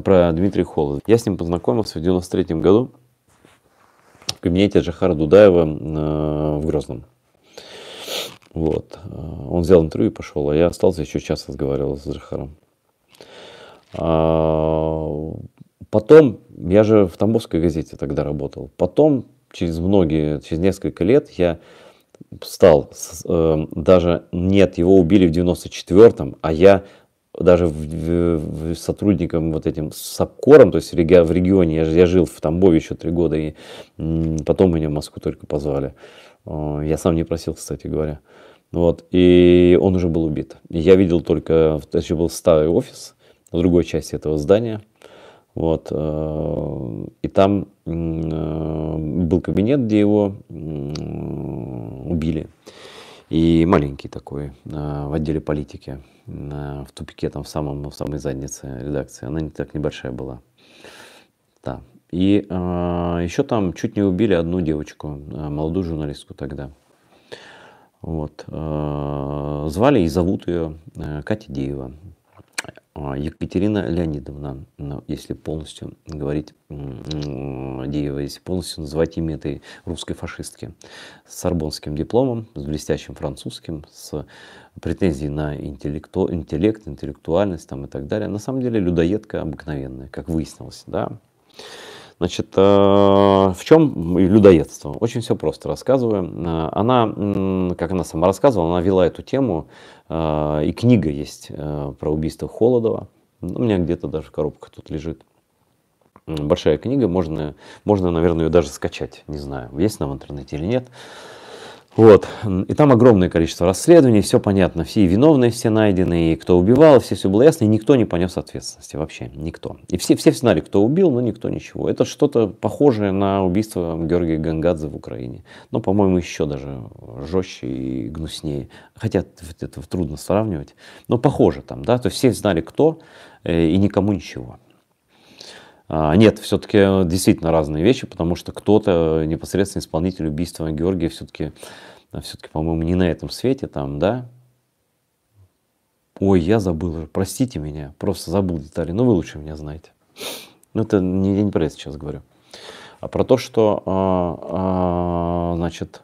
про Дмитрия Холод. Я с ним познакомился в 93 году в кабинете Джахара Дудаева э, в Грозном. Вот. Он взял интервью и пошел, а я остался еще час разговаривал с Джахаром. А, потом, я же в Тамбовской газете тогда работал, потом, через многие, через несколько лет я стал, э, даже нет, его убили в 94-м, а я даже в, в, сотрудником вот этим САПКОРом, то есть в регионе, я, я жил в Тамбове еще три года, и потом меня в Москву только позвали. Э, я сам не просил, кстати говоря. Вот, и он уже был убит. Я видел только, еще был старый офис в другой части этого здания, вот, э, и там э, был кабинет, где его убили и маленький такой а, в отделе политики, в тупике там в, самом, в самой заднице редакции. Она не так небольшая была. Да. И э, а, еще там чуть не убили одну девочку, а, молодую журналистку тогда. Вот. Э, звали и зовут ее Катя Деева. А, Екатерина Леонидовна, ну, если полностью говорить, Деева, если полностью называть имя этой русской фашистки, с сорбонским дипломом, с блестящим французским, с претензией на интеллекту, интеллект, интеллектуальность там, и так далее. На самом деле людоедка обыкновенная, как выяснилось. Да? Значит, э, в чем людоедство? Очень все просто рассказываю. Э, она, как она сама рассказывала, она вела эту тему, э, и книга есть про убийство Холодова. У меня где-то даже коробка тут лежит. Большая книга, можно, можно, наверное, ее даже скачать, не знаю, есть она в интернете или нет. Вот. И там огромное количество расследований, все понятно. Все виновные, все найдены, и кто убивал, все все было ясно, и никто не понес ответственности вообще, никто. И все, все знали, кто убил, но никто ничего. Это что-то похожее на убийство Георгия Гангадзе в Украине. Но, по-моему, еще даже жестче и гнуснее. Хотя это трудно сравнивать, но похоже там, да. То есть все знали, кто, э, и никому ничего. А, нет, все-таки э, действительно разные вещи, потому что кто-то э, непосредственно исполнитель убийства Георгия все-таки, э, все-таки, по-моему, не на этом свете там, да? Ой, я забыл, простите меня, просто забыл детали, но вы лучше меня знаете. Ну, это не, не про это сейчас говорю. А про то, что, а, а, значит,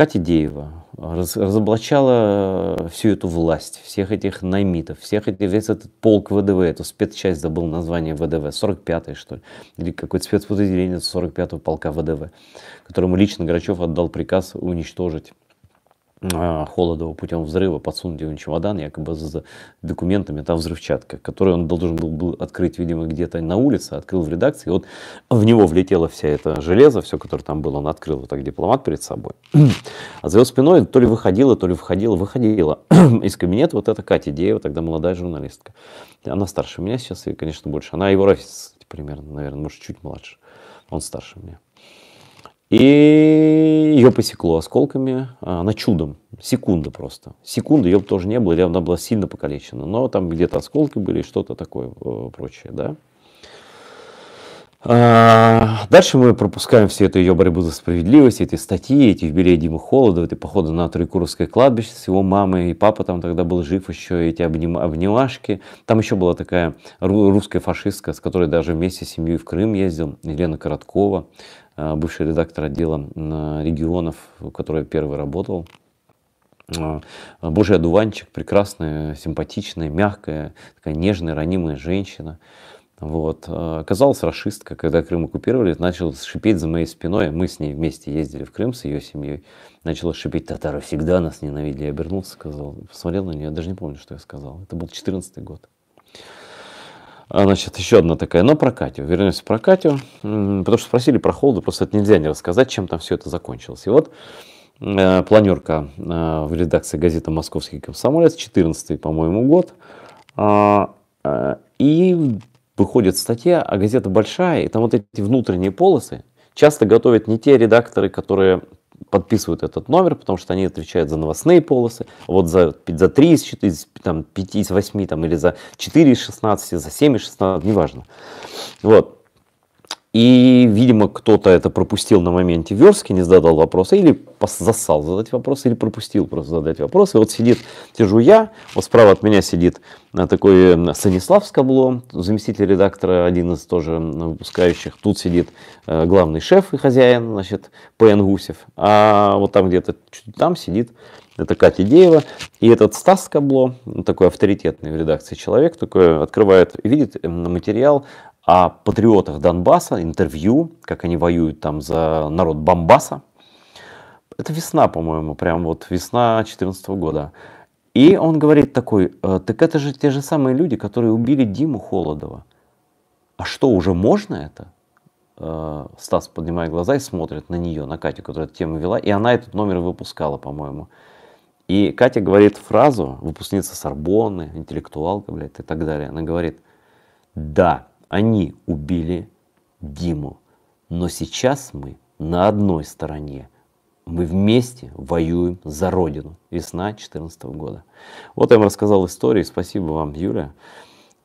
Катя Деева э, раз, разоблачала э, всю эту власть, всех этих наймитов, всех этих, весь этот полк ВДВ, эту спецчасть, забыл название ВДВ, 45-й что ли, или какое-то спецподразделение 45-го полка ВДВ, которому лично Грачев отдал приказ уничтожить а, Холодова путем взрыва подсунуть ему чемодан, якобы с документами, там взрывчатка, которую он должен был, открыть, видимо, где-то на улице, открыл в редакции, и вот в него влетело вся это железо, все, которое там было, он открыл вот так дипломат перед собой. А за его спиной то ли выходила, то ли выходила, выходила из кабинета вот эта Катя Деева, тогда молодая журналистка. Она старше меня сейчас, и, конечно, больше. Она его ровесница примерно, наверное, может, чуть младше. Он старше меня. И ее посекло осколками, а, она чудом, секунда просто. Секунды ее тоже не было, или она была сильно покалечена. Но там где-то осколки были, что-то такое э, прочее, да. А, Дальше мы пропускаем всю эту ее борьбу за справедливость, эти статьи, эти юбилеи Димы Холодова, эти походы на Трикуровское кладбище с его мамой, и папа там тогда был жив еще, эти обним... обнимашки. Там еще была такая русская фашистка, с которой даже вместе с семьей в Крым ездил, Елена Короткова, э, бывший редактор отдела регионов, в которой я первый работал. Э, божий одуванчик, прекрасная, симпатичная, мягкая, такая нежная, ранимая женщина. Вот. А, Оказалась расистка, когда Крым оккупировали, начала шипеть за моей спиной. Мы с ней вместе ездили в Крым с ее семьей. Начала шипеть, татары всегда нас ненавидели. Я обернулся, сказал, посмотрел на нее, я даже не помню, что я сказал. Это был 14 год. А Значит, еще одна такая, но про Катю. Вернемся про Катю, потому что спросили про холоду, просто это нельзя не рассказать, чем там все это закончилось. И вот э, а, планерка э, а, в редакции газеты «Московский комсомолец», 14 по-моему, год. Э, и выходит статья, а газета большая, и там вот эти внутренние полосы часто готовят не те редакторы, которые подписывают этот номер, потому что они отвечают за новостные полосы, вот за, за 3 из 4, там, 5 из 8, там, или за 4 из 16, за 7 из 16, неважно. Вот. И, видимо, кто-то это пропустил на моменте верстки, не задал вопроса, или засал задать вопрос, или пропустил просто задать вопрос. И вот сидит, сижу я, вот справа от меня сидит э, такой э, Станислав Скобло, заместитель редактора, один из тоже выпускающих. Тут сидит э, главный шеф и хозяин, значит, П.Н. Гусев. А вот там где-то, чуть там сидит это Катя Деева. И этот Стас Кабло, такой авторитетный в редакции человек, такой открывает, видит материал о патриотах Донбасса, интервью, как они воюют там за народ Бомбаса. Это весна, по-моему, прям вот весна 2014 года. И он говорит такой, «Э, так это же те же самые люди, которые убили Диму Холодова. А что, уже можно это? Э, Стас поднимает глаза и смотрит на нее, на Катю, которая эту тему вела. И она этот номер выпускала, по-моему. И Катя говорит фразу, выпускница Сорбонны, интеллектуалка, блядь, и так далее. Она говорит, да, они убили Диму. Но сейчас мы на одной стороне. Мы вместе воюем за Родину. Весна 2014 года. Вот я вам рассказал историю. Спасибо вам, Юля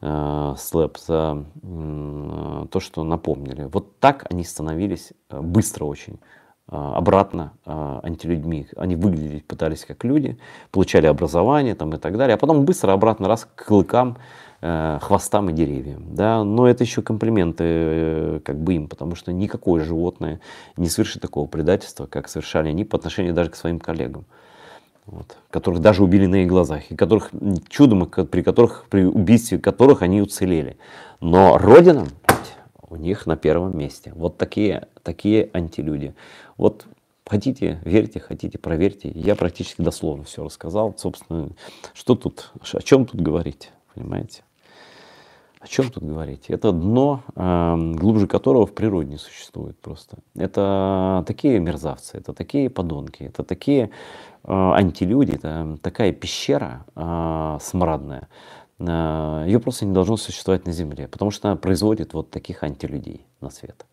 э, Слэп, за э, то, что напомнили. Вот так они становились э, быстро очень э, обратно э, антилюдьми. Они выглядели, пытались как люди, получали образование там, и так далее, а потом быстро обратно раз к клыкам Э, хвостам и деревьям. Да? Но это еще комплименты э, как бы им, потому что никакое животное не совершит такого предательства, как совершали они по отношению даже к своим коллегам. Вот, которых даже убили на их глазах, и которых чудом, при которых, при убийстве которых они уцелели. Но Родина у них на первом месте. Вот такие, такие антилюди. Вот Хотите, верьте, хотите, проверьте. Я практически дословно все рассказал. Собственно, что тут, о чем тут говорить? понимаете? О чем тут говорить? Это дно, эм, глубже которого в природе не существует просто. Это такие мерзавцы, это такие подонки, это такие э, антилюди, это такая пещера э, смрадная. Э, Ее просто не должно существовать на Земле, потому что она производит вот таких антилюдей на свет.